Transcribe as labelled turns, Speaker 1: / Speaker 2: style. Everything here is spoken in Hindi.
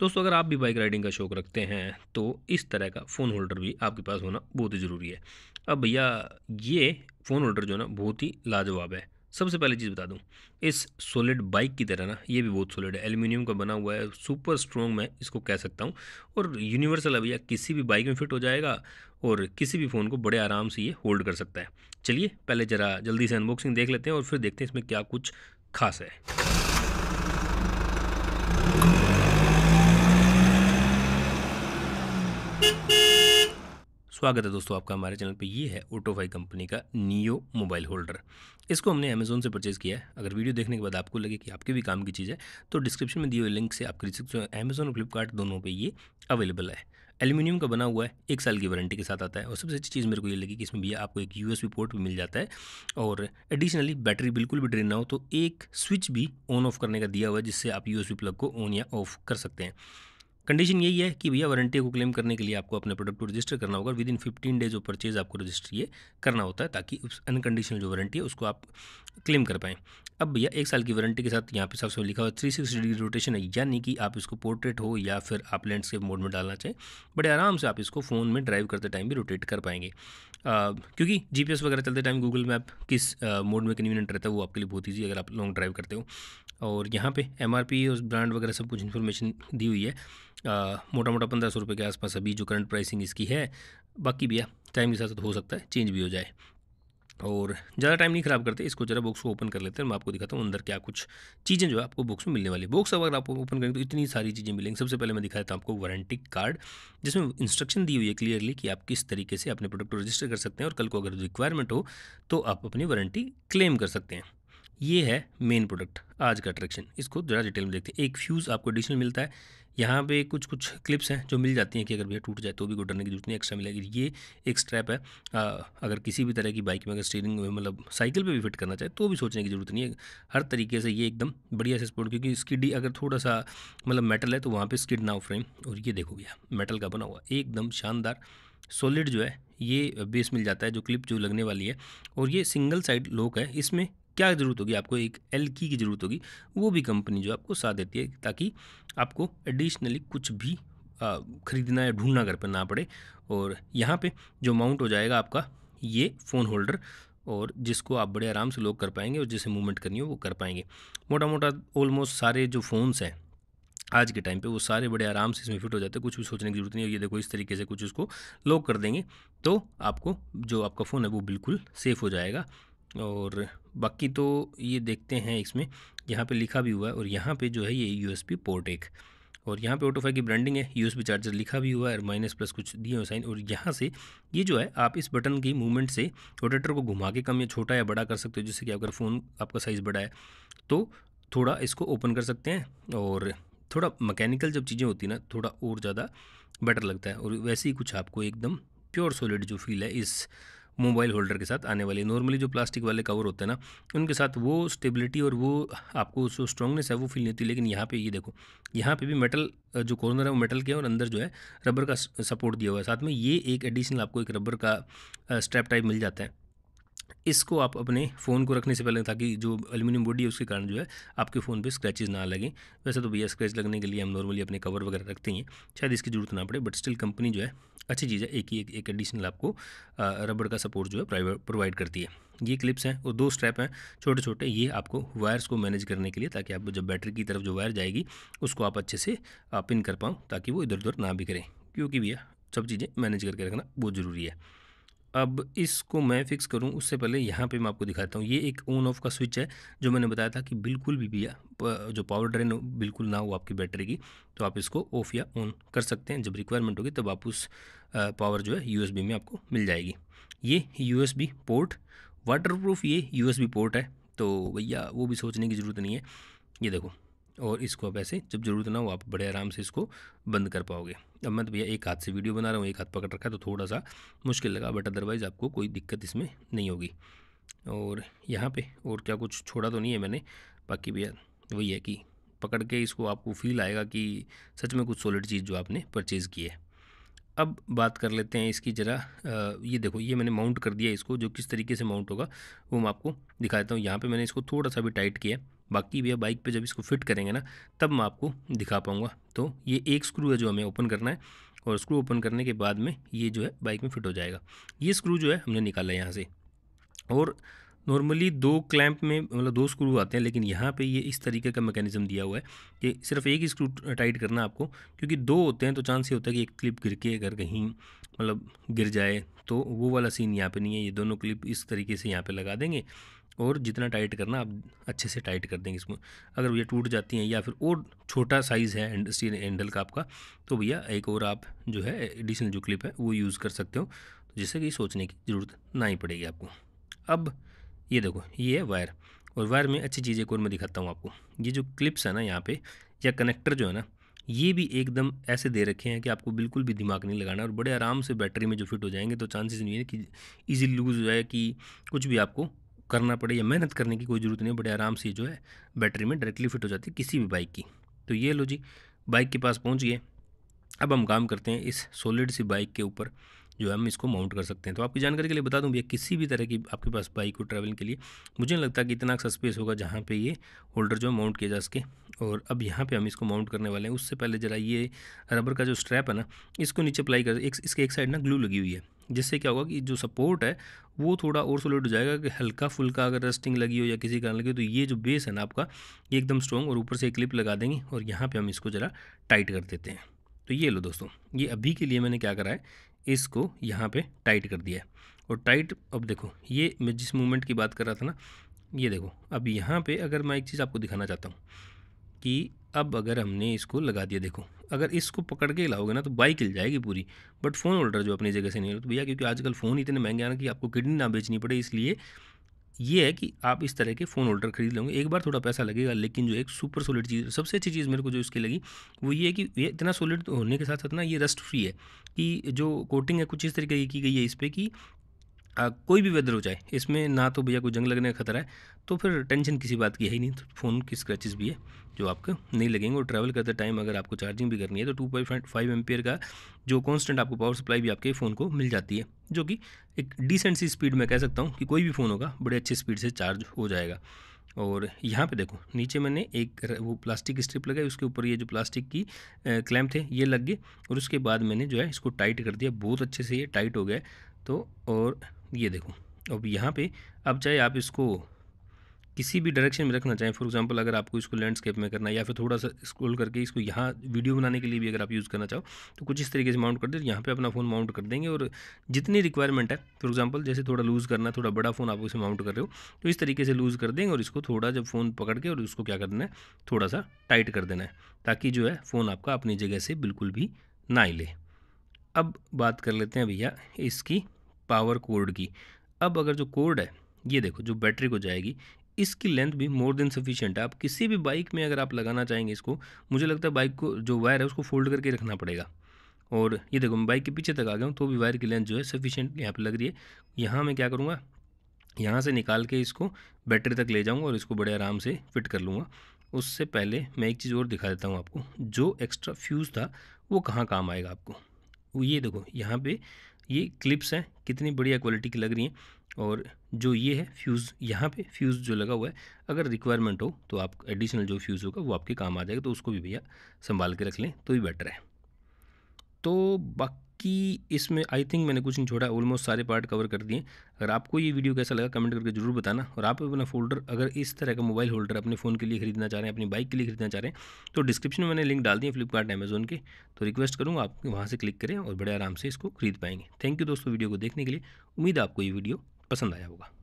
Speaker 1: दोस्तों अगर आप भी बाइक राइडिंग का शौक रखते हैं तो इस तरह का फ़ोन होल्डर भी आपके पास होना बहुत ही ज़रूरी है अब भैया ये फ़ोन होल्डर जो है ना बहुत ही लाजवाब है सबसे पहले चीज़ बता दूं इस सॉलिड बाइक की तरह ना ये भी बहुत सॉलिड है एल्यूमिनियम का बना हुआ है सुपर स्ट्रॉन्ग मैं इसको कह सकता हूँ और यूनिवर्सल है भैया किसी भी बाइक में फिट हो जाएगा और किसी भी फ़ोन को बड़े आराम से ये होल्ड कर सकता है चलिए पहले ज़रा जल्दी से अनबॉक्सिंग देख लेते हैं और फिर देखते हैं इसमें क्या कुछ खास है स्वागत है दोस्तों आपका हमारे चैनल पे ये है ओटोफाई कंपनी का नियो मोबाइल होल्डर इसको हमने अमेज़ोन से परचेज़ किया है अगर वीडियो देखने के बाद आपको लगे कि आपके भी काम की चीज़ है तो डिस्क्रिप्शन में दिए हुए लिंक से आप खरीद सकते हो अमेज़ोन और फ्लिपकार्ट दोनों पे ये अवेलेबल है एल्यूमिनियम का बना हुआ है एक साल की वारंटी के साथ आता है और सबसे अच्छी चीज़ मेरे को ये लगी कि इसमें भैया आपको एक यू पोर्ट भी मिल जाता है और एडिशनली बैटरी बिल्कुल भी ड्रेन ना हो तो एक स्विच भी ऑन ऑफ करने का दिया हुआ है जिससे आप यू प्लग को ऑन या ऑफ कर सकते हैं कंडीशन यही है कि भैया वारंटी को क्लेम करने के लिए आपको अपने प्रोडक्ट को रजिस्टर करना होगा within fifteen days of purchase आपको रजिस्टर ये करना होता है ताकि उस अनकंडीशनल जो वारंटी है उसको आप क्लेम कर पाएँ अब भैया एक साल की वारंटी के साथ यहाँ पे सबसे लिखा हुआ थ्री सिक्स डिग्री रोटेशन है यानी कि आप इसको पोर्ट्रेट हो या फिर आप लैंडस्केप मोड में डालना चाहें बड़े आराम से आप इसको फ़ोन में ड्राइव करते टाइम भी रोटेट कर पाएंगे आ, क्योंकि जीपीएस वगैरह चलते टाइम गूगल मैप किस मोड में कन्वीनियंट रहता है वो आपके लिए बहुत ईजी अगर आप लॉन्ग ड्राइव करते हो और यहाँ पे एम आर पी और ब्रांड वगैरह सब कुछ इन्फॉर्मेशन दी हुई है आ, मोटा मोटा पंद्रह सौ रुपये के आसपास अभी जो करंट प्राइसिंग इसकी है बाकी भैया टाइम के साथ साथ हो सकता है चेंज भी हो जाए और ज़्यादा टाइम नहीं ख़राब करते इसको जरा बॉक्स को ओपन कर लेते हैं मैं आपको दिखाता हूँ अंदर क्या कुछ चीज़ें जो है आपको बॉक्स में मिलने वाली बॉक्स अगर आप ओपन करेंगे तो इतनी सारी चीज़ें मिलेंगी सबसे पहले मैं दिखाया हूँ आपको वारंटी कार्ड जिसमें इंस्ट्रक्शन दी हुई है क्लियरली कि आप किस तरीके से अपने प्रोडक्ट को रजिस्टर कर सकते हैं और कल को अगर रिक्वायरमेंट हो तो आप अपनी वारंटी क्लेम कर सकते हैं ये है मेन प्रोडक्ट आज का अट्रैक्शन इसको ज़रा डिटेल में देखते हैं एक फ्यूज़ आपको एडिशनल मिलता है यहाँ पे कुछ कुछ क्लिप्स हैं जो मिल जाती हैं कि अगर भैया टूट जाए तो भी गुडरने डरने की जरूरत नहीं एक्स्ट्रा मिलेगी ये एक स्ट्रैप है आ, अगर किसी भी तरह की बाइक में अगर स्टीयरिंग मतलब साइकिल पे भी फिट करना चाहे तो भी सोचने की जरूरत नहीं है हर तरीके से ये एकदम बढ़िया से स्पोर्ट क्योंकि स्किडी अगर थोड़ा सा मतलब मेटल है तो वहाँ पर स्किड ना फ्रेम और ये देखो भैया मेटल का बना हुआ एकदम शानदार सॉलिड जो है ये बेस मिल जाता है जो क्लिप जो लगने वाली है और ये सिंगल साइड लोक है इसमें क्या ज़रूरत होगी आपको एक एल की की ज़रूरत होगी वो भी कंपनी जो आपको साथ देती है ताकि आपको एडिशनली कुछ भी ख़रीदना या ढूंढना घर पर ना पड़े और यहाँ पे जो माउंट हो जाएगा आपका ये फ़ोन होल्डर और जिसको आप बड़े आराम से लोग कर पाएंगे और जिसे मूवमेंट करनी हो वो कर पाएंगे मोटा मोटा ऑलमोस्ट सारे जो फ़ोन्स हैं आज के टाइम पे वो सारे बड़े आराम से इसमें फिट हो जाते हैं कुछ भी सोचने की जरूरत नहीं है ये देखो इस तरीके से कुछ उसको लॉक कर देंगे तो आपको जो आपका फ़ोन है वो बिल्कुल सेफ़ हो जाएगा और बाकी तो ये देखते हैं इसमें यहाँ पे लिखा भी हुआ है और यहाँ पे जो है ये यूएसबी पोर्ट एक और यहाँ पे ओटोफाई की ब्रांडिंग है यूएसबी चार्जर लिखा भी हुआ है और माइनस प्लस कुछ दिए हुए साइन और यहाँ से ये जो है आप इस बटन की मूवमेंट से रोटेटर को घुमा के कम या छोटा या बड़ा कर सकते हो जिससे कि अगर फ़ोन आपका साइज़ बड़ा है तो थोड़ा इसको ओपन कर सकते हैं और थोड़ा मकैनिकल जब चीज़ें होती ना थोड़ा और ज़्यादा बेटर लगता है और वैसे ही कुछ आपको एकदम प्योर सॉलिड जो फील है इस मोबाइल होल्डर के साथ आने वाली नॉर्मली जो प्लास्टिक वाले कवर होते हैं ना उनके साथ वो स्टेबिलिटी और वो आपको जो स्ट्रॉन्गनेस है वो फील नहीं होती लेकिन यहाँ पे ये देखो यहाँ पे भी मेटल जो कॉर्नर है वो मेटल के और अंदर जो है रबर का सपोर्ट दिया हुआ है साथ में ये एक एडिशनल आपको एक रबर का स्ट्रैप टाइप मिल जाता है इसको आप अपने फ़ोन को रखने से पहले ताकि जो एल्युमिनियम बॉडी है उसके कारण जो है आपके फ़ोन पे स्क्रैचेस ना लगें वैसे तो भैया स्क्रैच लगने के लिए हम नॉर्मली अपने कवर वगैरह रखते हैं शायद इसकी जरूरत ना पड़े बट स्टिल कंपनी जो है अच्छी चीज़ है एक ही एक एडिशनल आपको रबड़ का सपोर्ट जो है प्रोवाइड करती है ये क्लिप्स हैं और दो स्ट्रैप हैं छोटे छोटे ये आपको वायर्स को मैनेज करने के लिए ताकि आप जब बैटरी की तरफ जो वायर जाएगी उसको आप अच्छे से पिन कर पाऊँ ताकि वो इधर उधर ना बिखरें क्योंकि भैया सब चीज़ें मैनेज करके रखना बहुत ज़रूरी है अब इसको मैं फिक्स करूं उससे पहले यहाँ पे मैं आपको दिखाता हूँ ये एक ऑन ऑफ का स्विच है जो मैंने बताया था कि बिल्कुल भी भैया जो पावर ड्रेन बिल्कुल ना हो आपकी बैटरी की तो आप इसको ऑफ या ऑन कर सकते हैं जब रिक्वायरमेंट होगी तब आप उस पावर जो है यूएसबी में आपको मिल जाएगी ये यू पोर्ट वाटर ये यू पोर्ट है तो भैया वो भी सोचने की ज़रूरत नहीं है ये देखो और इसको आप ऐसे जब ज़रूरत ना हो आप बड़े आराम से इसको बंद कर पाओगे अब मैं तो भैया एक हाथ से वीडियो बना रहा हूँ एक हाथ पकड़ रखा है तो थोड़ा सा मुश्किल लगा बट अदरवाइज़ आपको कोई दिक्कत इसमें नहीं होगी और यहाँ पे और क्या कुछ छोड़ा तो नहीं है मैंने बाकी भैया वही है कि पकड़ के इसको आपको फील आएगा कि सच में कुछ सॉलिड चीज़ जो आपने परचेज़ की है अब बात कर लेते हैं इसकी ज़रा ये देखो ये मैंने माउंट कर दिया इसको जो किस तरीके से माउंट होगा वो मैं आपको दिखा देता हूँ यहाँ पे मैंने इसको थोड़ा सा भी टाइट किया बाकी भैया बाइक पे जब इसको फिट करेंगे ना तब मैं आपको दिखा पाऊँगा तो ये एक स्क्रू है जो हमें ओपन करना है और स्क्रू ओपन करने के बाद में ये जो है बाइक में फिट हो जाएगा ये स्क्रू जो है हमने निकाला यहाँ से और नॉर्मली दो क्लैंप में मतलब दो स्क्रू आते हैं लेकिन यहाँ पे ये इस तरीके का मैकेनिज्म दिया हुआ है कि सिर्फ एक ही स्क्रू टाइट करना आपको क्योंकि दो होते हैं तो चांस ये होता है कि एक क्लिप गिर के अगर कहीं मतलब गिर जाए तो वो वाला सीन यहाँ पे नहीं है ये दोनों क्लिप इस तरीके से यहाँ पे लगा देंगे और जितना टाइट करना आप अच्छे से टाइट कर देंगे इसमें अगर ये टूट जाती हैं या फिर और छोटा साइज़ है स्टील हैंडल का आपका तो भैया एक और आप जो है एडिशनल जो क्लिप है वो यूज़ कर सकते हो तो जिससे कि सोचने की ज़रूरत ना ही पड़ेगी आपको अब ये देखो ये है वायर और वायर में अच्छी चीज़ एक और मैं दिखाता हूँ आपको ये जो क्लिप्स है ना यहाँ पर या कनेक्टर जो है ना ये भी एकदम ऐसे दे रखे हैं कि आपको बिल्कुल भी दिमाग नहीं लगाना और बड़े आराम से बैटरी में जो फिट हो जाएंगे तो चांसेस नहीं है कि इजी लूज़ हो जाए कि कुछ भी आपको करना पड़े या मेहनत करने की कोई ज़रूरत नहीं बड़े आराम से जो है बैटरी में डायरेक्टली फिट हो जाती है किसी भी बाइक की तो ये लो जी बाइक के पास पहुँच गए अब हम काम करते हैं इस सॉलिड सी बाइक के ऊपर जो है हम इसको माउंट कर सकते हैं तो आपकी जानकारी के लिए बता दूँ भैया किसी भी तरह की आपके पास बाइक हो ट्रैवलिंग के लिए मुझे नहीं लगता कि इतना सा अच्छा स्पेस होगा जहाँ पर ये होल्डर जो है माउंट किया जा सके और अब यहाँ पर हम इसको माउंट करने वाले हैं उससे पहले ज़रा ये रबर का जो स्ट्रैप है ना इसको नीचे अप्लाई कर एक इसके एक साइड ना ग्लू लगी हुई है जिससे क्या होगा कि जो सपोर्ट है वो थोड़ा और सोलिड हो जाएगा कि हल्का फुल्का अगर रस्टिंग लगी हो या किसी कारण लगी हो तो ये जो बेस है ना आपका ये एकदम स्ट्रॉन्ग और ऊपर से एक क्लिप लगा देंगे और यहाँ पे हम इसको ज़रा टाइट कर देते हैं तो ये लो दोस्तों ये अभी के लिए मैंने क्या करा है इसको यहाँ पे टाइट कर दिया है और टाइट अब देखो ये मैं जिस मूवमेंट की बात कर रहा था ना ये देखो अब यहाँ पे अगर मैं एक चीज़ आपको दिखाना चाहता हूँ कि अब अगर हमने इसको लगा दिया देखो अगर इसको पकड़ के लाओगे ना तो बाइक हिल जाएगी पूरी बट फ़ोन होल्डर जो अपनी जगह से नहीं हो तो भैया क्योंकि आजकल फ़ोन इतने महंगे आना कि आपको किडनी ना बेचनी पड़े इसलिए ये है कि आप इस तरह के फ़ोन होल्डर खरीद लेंगे एक बार थोड़ा पैसा लगेगा लेकिन जो एक सुपर सॉलिड चीज़ सबसे अच्छी चीज़ मेरे को जो इसकी लगी वो ये है कि ये इतना सॉलिड होने के साथ साथ ना ये रस्ट फ्री है कि जो कोटिंग है कुछ इस तरीके की गई है इस पर कि कोई भी वेदर हो जाए इसमें ना तो भैया कोई जंग लगने का खतरा है तो फिर टेंशन किसी बात की है ही नहीं तो फ़ोन की स्क्रैचेस भी है जो आपको नहीं लगेंगे और ट्रैवल करते टाइम अगर आपको चार्जिंग भी करनी है तो टू पॉइंट फाइव एम्पियर का जो कॉन्स्टेंट आपको पावर सप्लाई भी आपके फ़ोन को मिल जाती है जो कि एक डिसेंट सी स्पीड में कह सकता हूँ कि कोई भी फ़ोन होगा बड़े अच्छे स्पीड से चार्ज हो जाएगा और यहाँ पे देखो नीचे मैंने एक वो प्लास्टिक स्ट्रिप लगाई उसके ऊपर ये जो प्लास्टिक की क्लैम्प थे ये लग गए और उसके बाद मैंने जो है इसको टाइट कर दिया बहुत अच्छे से ये टाइट हो गया तो और ये देखो अब यहाँ पे अब चाहे आप इसको किसी भी डायरेक्शन में रखना चाहें फॉर एग्जांपल अगर आपको इसको लैंडस्केप में करना है या फिर थोड़ा सा स्क्रॉल करके इसको यहाँ वीडियो बनाने के लिए भी अगर आप यूज़ करना चाहो तो कुछ इस तरीके से माउंट कर दे यहाँ पे अपना फ़ोन माउंट कर देंगे और जितनी रिक्वायरमेंट है फॉर एग्जांपल जैसे थोड़ा लूज़ करना थोड़ा बड़ा फ़ोन आप उसे माउंट कर रहे हो तो इस तरीके से लूज़ कर देंगे और इसको थोड़ा जब फ़ोन पकड़ के और उसको क्या कर देना है थोड़ा सा टाइट कर देना है ताकि जो है फ़ोन आपका अपनी जगह से बिल्कुल भी ना ले अब बात कर लेते हैं भैया इसकी पावर कोर्ड की अब अगर जो कोर्ड है ये देखो जो बैटरी को जाएगी इसकी लेंथ भी मोर देन सफिशियंट है आप किसी भी बाइक में अगर आप लगाना चाहेंगे इसको मुझे लगता है बाइक को जो वायर है उसको फोल्ड करके रखना पड़ेगा और ये देखो मैं बाइक के पीछे तक आ गया हूँ तो भी वायर की लेंथ जो है सफिशियंट यहाँ पर लग रही है यहाँ मैं क्या करूँगा यहाँ से निकाल के इसको बैटरी तक ले जाऊँगा और इसको बड़े आराम से फिट कर लूँगा उससे पहले मैं एक चीज़ और दिखा देता हूँ आपको जो एक्स्ट्रा फ्यूज़ था वो कहाँ काम आएगा आपको ये देखो यहाँ पर ये क्लिप्स हैं कितनी बढ़िया क्वालिटी की लग रही हैं और जो ये है फ्यूज़ यहाँ पे फ्यूज़ जो लगा हुआ है अगर रिक्वायरमेंट हो तो आप एडिशनल जो फ्यूज़ होगा वो आपके काम आ जाएगा तो उसको भी भैया संभाल के रख लें तो ही बेटर है तो बाकी कि इसमें आई थिंक मैंने कुछ नहीं छोड़ा ऑलमोस्ट सारे पार्ट कवर कर दिए अगर आपको ये वीडियो कैसा लगा कमेंट करके जरूर बताना और आप अपना फोल्डर अगर इस तरह का मोबाइल होल्डर अपने फ़ोन के लिए खरीदना चाह रहे हैं अपनी बाइक के लिए खरीदना चाह रहे हैं तो डिस्क्रिप्शन में मैंने लिंक डाल दिए फ्लिपकार्ट अमेजोन के तो रिक्वेस्ट करूँगा आप वहाँ से क्लिक करें और बड़े आराम से इसको खरीद पाएंगे थैंक यू दोस्तों वीडियो को देखने के लिए उम्मीद आपको ये वीडियो पसंद आया होगा